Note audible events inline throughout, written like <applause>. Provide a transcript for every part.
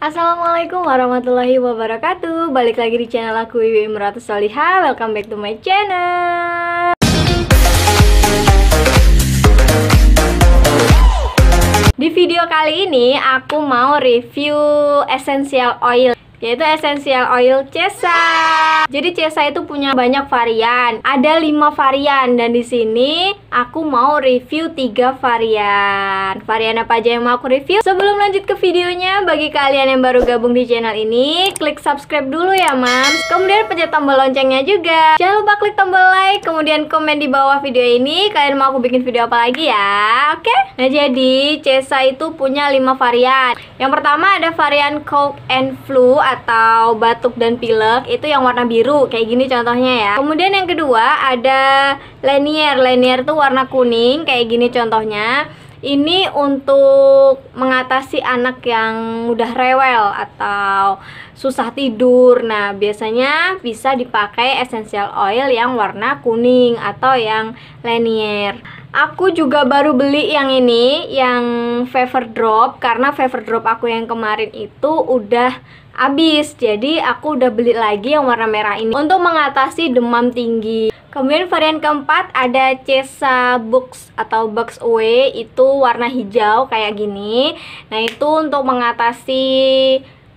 Assalamualaikum warahmatullahi wabarakatuh Balik lagi di channel aku Iwi Imratus Soliha Welcome back to my channel Di video kali ini aku mau review essential oil yaitu essential oil CESA. Jadi CESA itu punya banyak varian. Ada lima varian dan di sini aku mau review tiga varian. Varian apa aja yang mau aku review? Sebelum lanjut ke videonya, bagi kalian yang baru gabung di channel ini, klik subscribe dulu ya, Mam. Kemudian pencet tombol loncengnya juga. Jangan lupa klik tombol like, kemudian komen di bawah video ini kalian mau aku bikin video apa lagi ya. Oke? Okay? Nah, jadi CESA itu punya lima varian. Yang pertama ada varian cold and flu atau batuk dan pilek itu yang warna biru kayak gini contohnya ya kemudian yang kedua ada lanier lanier tuh warna kuning kayak gini contohnya ini untuk mengatasi anak yang mudah rewel atau susah tidur. Nah, biasanya bisa dipakai essential oil yang warna kuning atau yang lanier. Aku juga baru beli yang ini, yang Fever Drop karena Fever Drop aku yang kemarin itu udah habis. Jadi aku udah beli lagi yang warna merah ini untuk mengatasi demam tinggi. Kemudian varian keempat ada Cesa Books atau Box Away itu warna hijau kayak gini. Nah, itu untuk mengatasi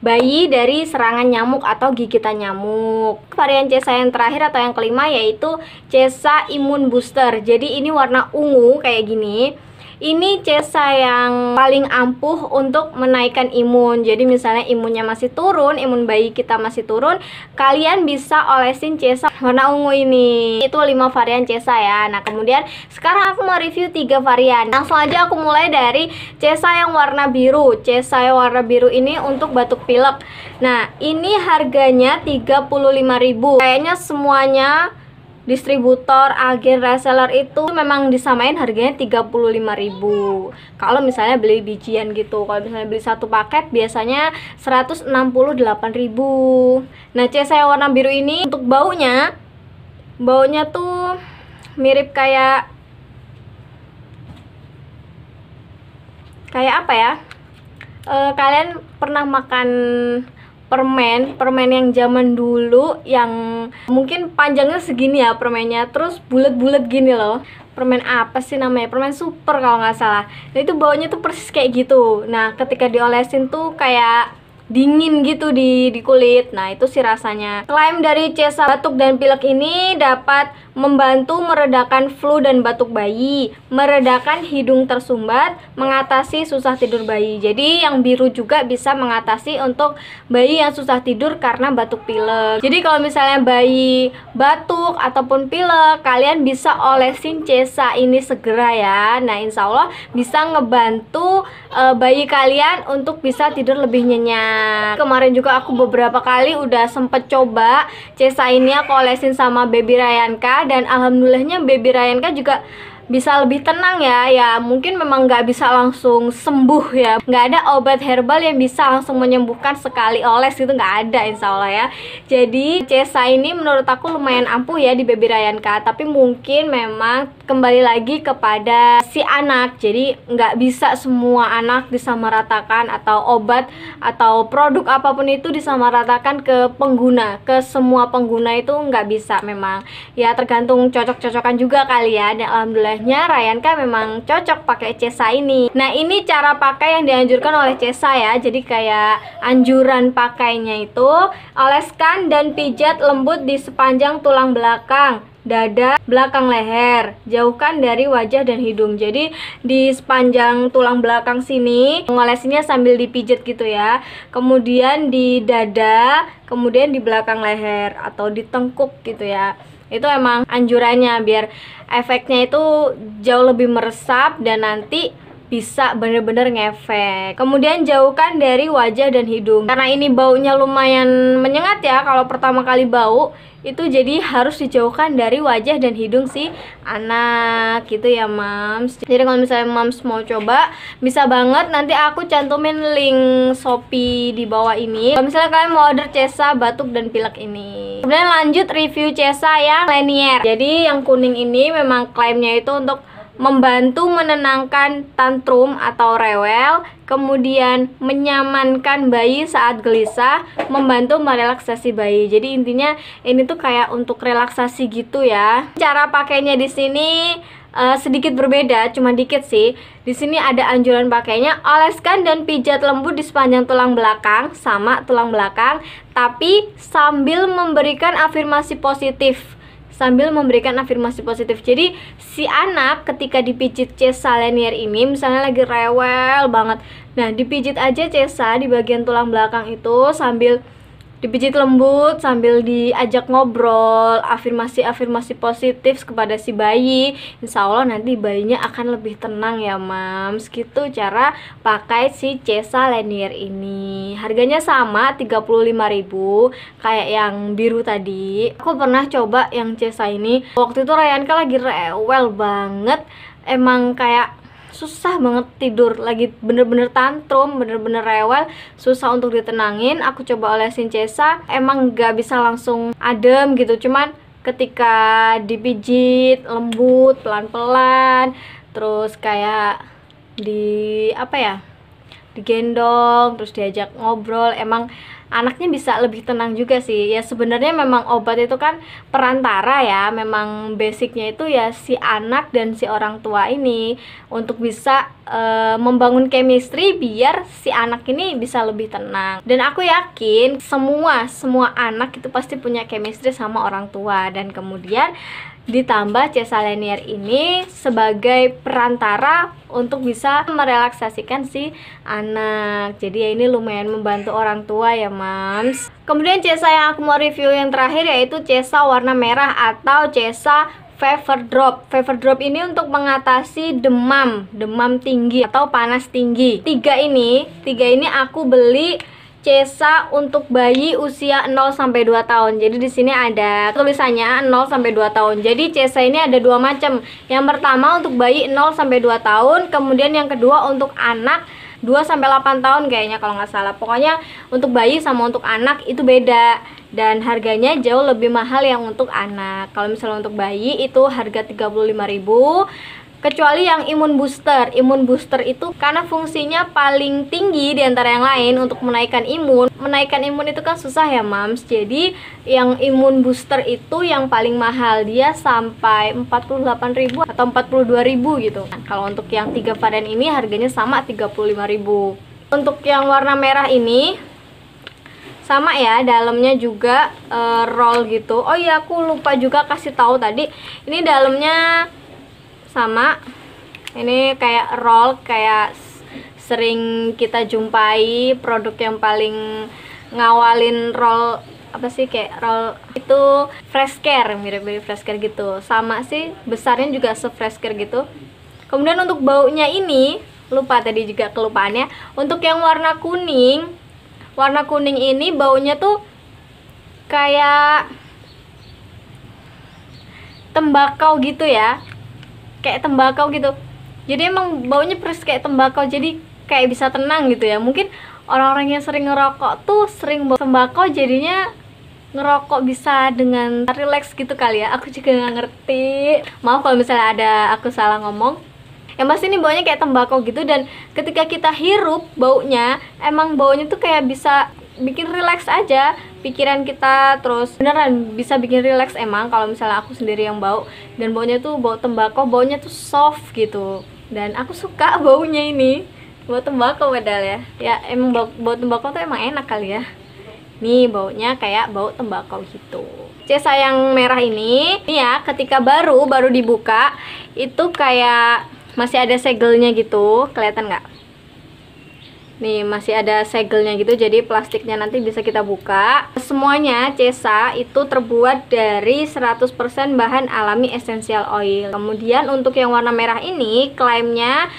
bayi dari serangan nyamuk atau gigitan nyamuk. Varian Cesa yang terakhir atau yang kelima yaitu Cesa imun Booster. Jadi ini warna ungu kayak gini ini CESA yang paling ampuh untuk menaikkan imun jadi misalnya imunnya masih turun imun bayi kita masih turun kalian bisa olesin CESA warna ungu ini itu lima varian CESA ya nah kemudian sekarang aku mau review tiga varian langsung aja aku mulai dari CESA yang warna biru CESA yang warna biru ini untuk batuk pilek nah ini harganya 35.000 kayaknya semuanya distributor, agen, reseller itu memang disamain harganya 35.000. Kalau misalnya beli bijian gitu, kalau misalnya beli satu paket biasanya 168.000. Nah, C saya warna biru ini untuk baunya baunya tuh mirip kayak kayak apa ya? E, kalian pernah makan permen permen yang zaman dulu yang mungkin panjangnya segini ya permennya terus bulat-bulat gini loh permen apa sih namanya permen super kalau nggak salah nah itu baunya tuh persis kayak gitu nah ketika diolesin tuh kayak dingin gitu di, di kulit Nah itu sih rasanya Klaim dari Cesa batuk dan pilek ini dapat membantu meredakan flu dan batuk bayi Meredakan hidung tersumbat, mengatasi susah tidur bayi Jadi yang biru juga bisa mengatasi untuk bayi yang susah tidur karena batuk pilek Jadi kalau misalnya bayi batuk ataupun pilek Kalian bisa olesin Cesa ini segera ya Nah insya Allah bisa ngebantu uh, bayi kalian untuk bisa tidur lebih nyenyak banget nah, kemarin juga aku beberapa kali udah sempet coba Cesa ini aku olesin sama baby Rayanka dan alhamdulillahnya baby Rayanka juga bisa lebih tenang ya ya mungkin memang nggak bisa langsung sembuh ya nggak ada obat herbal yang bisa langsung menyembuhkan sekali oles itu nggak ada insya Allah ya jadi Cesa ini menurut aku lumayan ampuh ya di baby Rayanka tapi mungkin memang kembali lagi kepada si anak jadi nggak bisa semua anak disamaratakan atau obat atau produk apapun itu disamaratakan ke pengguna ke semua pengguna itu nggak bisa memang ya tergantung cocok-cocokan juga kali ya dan alhamdulillahnya Rayanka memang cocok pakai CESA ini nah ini cara pakai yang dianjurkan oleh CESA ya jadi kayak anjuran pakainya itu oleskan dan pijat lembut di sepanjang tulang belakang dada, belakang leher. Jauhkan dari wajah dan hidung. Jadi di sepanjang tulang belakang sini mengolesinya sambil dipijit gitu ya. Kemudian di dada, kemudian di belakang leher atau di tengkuk gitu ya itu emang anjurannya biar efeknya itu jauh lebih meresap dan nanti bisa bener-bener ngefek kemudian jauhkan dari wajah dan hidung karena ini baunya lumayan menyengat ya kalau pertama kali bau itu jadi harus dijauhkan dari wajah dan hidung si anak gitu ya mams jadi kalau misalnya mams mau coba bisa banget nanti aku cantumin link shopee di bawah ini kalau misalnya kalian mau order cesa batuk dan pilek ini kemudian lanjut review cesa yang lanier jadi yang kuning ini memang klaimnya itu untuk membantu menenangkan tantrum atau rewel, kemudian menyamankan bayi saat gelisah, membantu merelaksasi bayi. Jadi intinya ini tuh kayak untuk relaksasi gitu ya. Cara pakainya di sini uh, sedikit berbeda, cuma dikit sih. Di sini ada anjuran pakainya oleskan dan pijat lembut di sepanjang tulang belakang sama tulang belakang, tapi sambil memberikan afirmasi positif sambil memberikan afirmasi positif. Jadi si anak ketika dipijit cesa lenier ini misalnya lagi rewel banget. Nah, dipijit aja cesa di bagian tulang belakang itu sambil dipijit lembut sambil diajak ngobrol afirmasi-afirmasi positif kepada si bayi insya Allah nanti bayinya akan lebih tenang ya mams gitu cara pakai si Cesa Lanier ini harganya sama 35.000 kayak yang biru tadi aku pernah coba yang Cesa ini waktu itu kan lagi rewel banget emang kayak susah banget tidur lagi bener-bener tantrum bener-bener rewel susah untuk ditenangin aku coba olesin cesa emang nggak bisa langsung adem gitu cuman ketika dipijit lembut pelan-pelan terus kayak di apa ya digendong terus diajak ngobrol emang anaknya bisa lebih tenang juga sih ya sebenarnya memang obat itu kan perantara ya memang basicnya itu ya si anak dan si orang tua ini untuk bisa e, membangun chemistry biar si anak ini bisa lebih tenang dan aku yakin semua semua anak itu pasti punya chemistry sama orang tua dan kemudian Ditambah C. salenier ini sebagai perantara untuk bisa merelaksasikan si anak. Jadi ya ini lumayan membantu orang tua ya, Mams. Kemudian cesa yang aku mau review yang terakhir yaitu cesa warna merah atau cesa fever drop. Fever drop ini untuk mengatasi demam, demam tinggi atau panas tinggi. Tiga ini, tiga ini aku beli CESA untuk bayi usia 0 sampai 2 tahun. Jadi di sini ada tulisannya 0 sampai 2 tahun. Jadi CESA ini ada dua macam. Yang pertama untuk bayi 0 sampai 2 tahun, kemudian yang kedua untuk anak 2 sampai 8 tahun kayaknya kalau nggak salah. Pokoknya untuk bayi sama untuk anak itu beda dan harganya jauh lebih mahal yang untuk anak. Kalau misalnya untuk bayi itu harga 35.000 kecuali yang imun booster. Imun booster itu karena fungsinya paling tinggi di antara yang lain untuk menaikkan imun. Menaikkan imun itu kan susah ya, Mams. Jadi yang imun booster itu yang paling mahal dia sampai 48.000 atau 42.000 gitu. Nah, kalau untuk yang tiga varian ini harganya sama 35.000. Untuk yang warna merah ini sama ya dalamnya juga uh, roll gitu oh iya aku lupa juga kasih tahu tadi ini dalamnya sama ini kayak roll kayak sering kita jumpai produk yang paling ngawalin roll apa sih kayak roll itu fresh care mirip-mirip fresh care gitu sama sih besarnya juga se fresh care gitu kemudian untuk baunya ini lupa tadi juga kelupaannya untuk yang warna kuning warna kuning ini baunya tuh kayak tembakau gitu ya kayak tembakau gitu jadi emang baunya persis kayak tembakau jadi kayak bisa tenang gitu ya mungkin orang-orang yang sering ngerokok tuh sering bau tembakau jadinya ngerokok bisa dengan relax gitu kali ya aku juga nggak ngerti maaf kalau misalnya ada aku salah ngomong yang pasti ini baunya kayak tembakau gitu dan ketika kita hirup baunya emang baunya tuh kayak bisa bikin relax aja pikiran kita terus beneran bisa bikin relax emang kalau misalnya aku sendiri yang bau dan baunya tuh bau tembakau baunya tuh soft gitu dan aku suka <laughs> baunya ini bau tembakau padahal ya ya emang bau, bau tembakau tuh emang enak kali ya nih baunya kayak bau tembakau gitu cesa yang merah ini ini ya ketika baru baru dibuka itu kayak masih ada segelnya gitu kelihatan nggak Nih masih ada segelnya gitu jadi plastiknya nanti bisa kita buka. Semuanya Cesa itu terbuat dari 100% bahan alami essential oil. Kemudian untuk yang warna merah ini klaimnya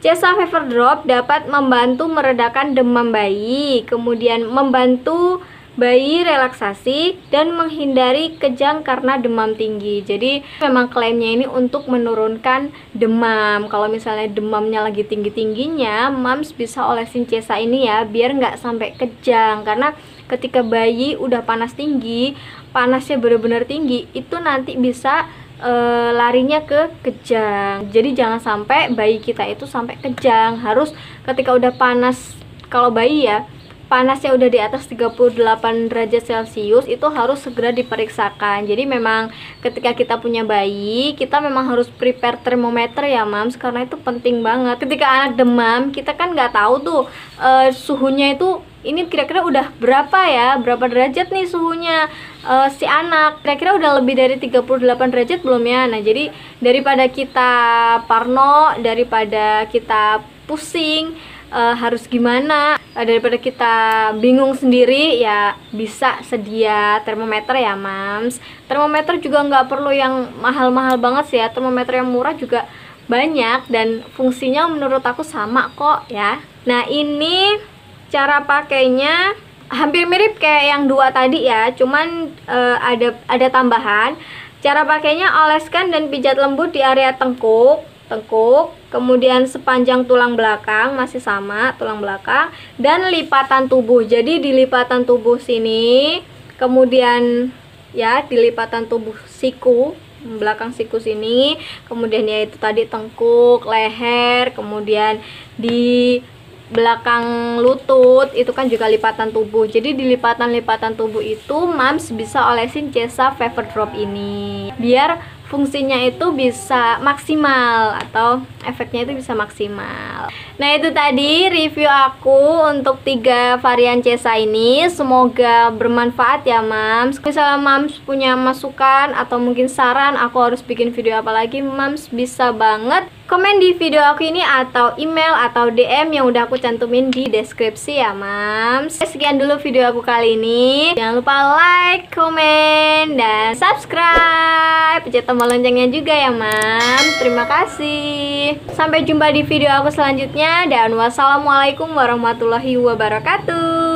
Cesa Fever Drop dapat membantu meredakan demam bayi, kemudian membantu bayi relaksasi dan menghindari kejang karena demam tinggi. Jadi memang klaimnya ini untuk menurunkan demam. Kalau misalnya demamnya lagi tinggi-tingginya, mams bisa olesin cesa ini ya biar nggak sampai kejang karena ketika bayi udah panas tinggi, panasnya benar-benar tinggi, itu nanti bisa e, larinya ke kejang. Jadi jangan sampai bayi kita itu sampai kejang. Harus ketika udah panas kalau bayi ya panasnya udah di atas 38 derajat celcius itu harus segera diperiksakan jadi memang ketika kita punya bayi kita memang harus prepare termometer ya mams karena itu penting banget ketika anak demam kita kan nggak tahu tuh uh, suhunya itu ini kira-kira udah berapa ya berapa derajat nih suhunya uh, si anak kira-kira udah lebih dari 38 derajat belum ya nah jadi daripada kita parno daripada kita pusing uh, harus gimana uh, daripada kita bingung sendiri ya bisa sedia termometer ya mams termometer juga nggak perlu yang mahal-mahal banget sih ya termometer yang murah juga banyak dan fungsinya menurut aku sama kok ya nah ini cara pakainya hampir mirip kayak yang dua tadi ya cuman uh, ada ada tambahan cara pakainya oleskan dan pijat lembut di area tengkuk tekuk, kemudian sepanjang tulang belakang masih sama tulang belakang dan lipatan tubuh. Jadi di lipatan tubuh sini, kemudian ya di lipatan tubuh siku belakang siku sini, kemudian yaitu tadi tengkuk, leher, kemudian di belakang lutut itu kan juga lipatan tubuh jadi di lipatan-lipatan tubuh itu mams bisa olesin cesa fever drop ini biar fungsinya itu bisa maksimal atau efeknya itu bisa maksimal. Nah, itu tadi review aku untuk tiga varian CESA ini. Semoga bermanfaat ya, Mams. Misalnya Mams punya masukan atau mungkin saran aku harus bikin video apa lagi, Mams bisa banget komen di video aku ini atau email atau DM yang udah aku cantumin di deskripsi ya mams sekian dulu video aku kali ini jangan lupa like, komen, dan subscribe pencet tombol loncengnya juga ya mams terima kasih sampai jumpa di video aku selanjutnya dan wassalamualaikum warahmatullahi wabarakatuh